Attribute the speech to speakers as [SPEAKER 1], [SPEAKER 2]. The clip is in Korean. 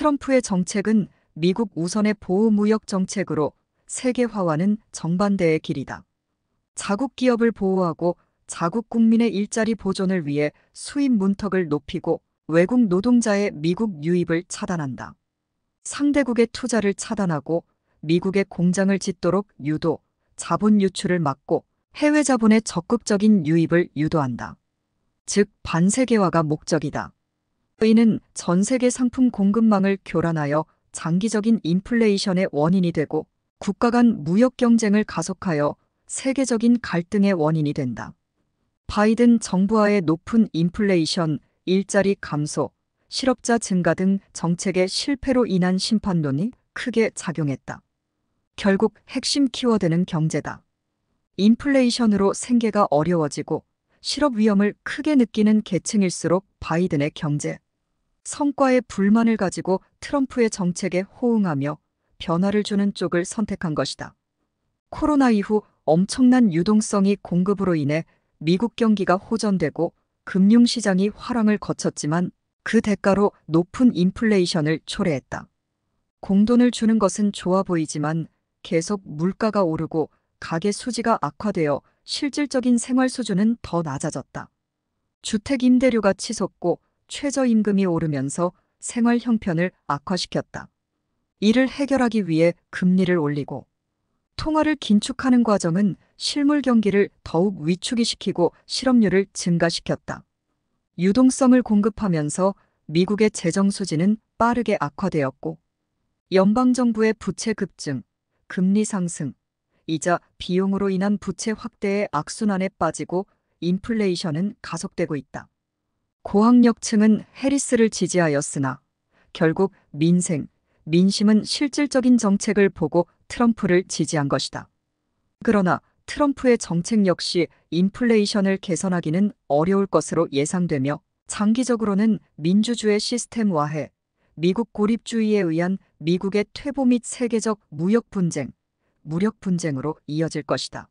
[SPEAKER 1] 트럼프의 정책은 미국 우선의 보호 무역 정책으로 세계화와는 정반대의 길이다. 자국 기업을 보호하고 자국 국민의 일자리 보존을 위해 수입 문턱을 높이고 외국 노동자의 미국 유입을 차단한다. 상대국의 투자를 차단하고 미국의 공장을 짓도록 유도, 자본 유출을 막고 해외 자본의 적극적인 유입을 유도한다. 즉, 반세계화가 목적이다. 이는 전 세계 상품 공급망을 교란하여 장기적인 인플레이션의 원인이 되고 국가 간 무역 경쟁을 가속하여 세계적인 갈등의 원인이 된다. 바이든 정부와의 높은 인플레이션, 일자리 감소, 실업자 증가 등 정책의 실패로 인한 심판론이 크게 작용했다. 결국 핵심 키워드는 경제다. 인플레이션으로 생계가 어려워지고 실업 위험을 크게 느끼는 계층일수록 바이든의 경제 성과에 불만을 가지고 트럼프의 정책에 호응하며 변화를 주는 쪽을 선택한 것이다. 코로나 이후 엄청난 유동성이 공급으로 인해 미국 경기가 호전되고 금융시장이 화랑을 거쳤지만 그 대가로 높은 인플레이션을 초래했다. 공돈을 주는 것은 좋아 보이지만 계속 물가가 오르고 가계 수지가 악화되어 실질적인 생활 수준은 더 낮아졌다. 주택 임대료가 치솟고 최저임금이 오르면서 생활 형편을 악화시켰다. 이를 해결하기 위해 금리를 올리고 통화를 긴축하는 과정은 실물 경기를 더욱 위축시키고 실업률을 증가시켰다. 유동성을 공급하면서 미국의 재정 수지는 빠르게 악화되었고 연방정부의 부채 급증, 금리 상승, 이자 비용으로 인한 부채 확대의 악순환에 빠지고 인플레이션은 가속되고 있다. 고학력층은 해리스를 지지하였으나 결국 민생, 민심은 실질적인 정책을 보고 트럼프를 지지한 것이다. 그러나 트럼프의 정책 역시 인플레이션을 개선하기는 어려울 것으로 예상되며 장기적으로는 민주주의 시스템화해, 미국 고립주의에 의한 미국의 퇴보 및 세계적 무역 분쟁, 무력 분쟁으로 이어질 것이다.